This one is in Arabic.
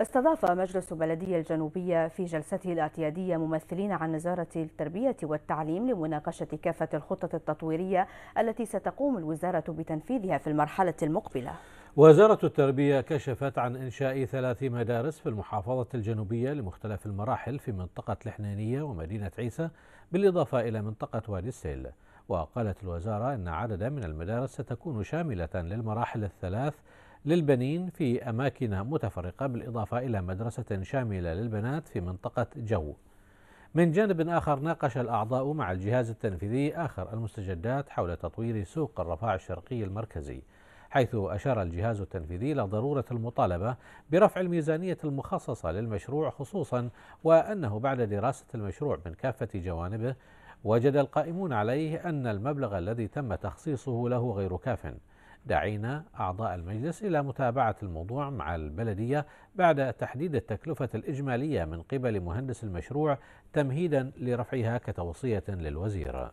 استضاف مجلس بلدية الجنوبية في جلسته الاعتيادية ممثلين عن وزارة التربية والتعليم لمناقشة كافة الخطط التطويرية التي ستقوم الوزارة بتنفيذها في المرحلة المقبلة وزارة التربية كشفت عن إنشاء ثلاث مدارس في المحافظة الجنوبية لمختلف المراحل في منطقة الحنينية ومدينة عيسى بالإضافة إلى منطقة وادي السيل وقالت الوزارة أن عددا من المدارس ستكون شاملة للمراحل الثلاث للبنين في أماكن متفرقة بالإضافة إلى مدرسة شاملة للبنات في منطقة جو من جانب آخر ناقش الأعضاء مع الجهاز التنفيذي آخر المستجدات حول تطوير سوق الرفاع الشرقي المركزي حيث أشار الجهاز التنفيذي إلى ضرورة المطالبة برفع الميزانية المخصصة للمشروع خصوصا وأنه بعد دراسة المشروع من كافة جوانبه وجد القائمون عليه أن المبلغ الذي تم تخصيصه له غير كافٍ دعينا أعضاء المجلس إلى متابعة الموضوع مع البلدية بعد تحديد التكلفة الإجمالية من قبل مهندس المشروع تمهيدا لرفعها كتوصية للوزير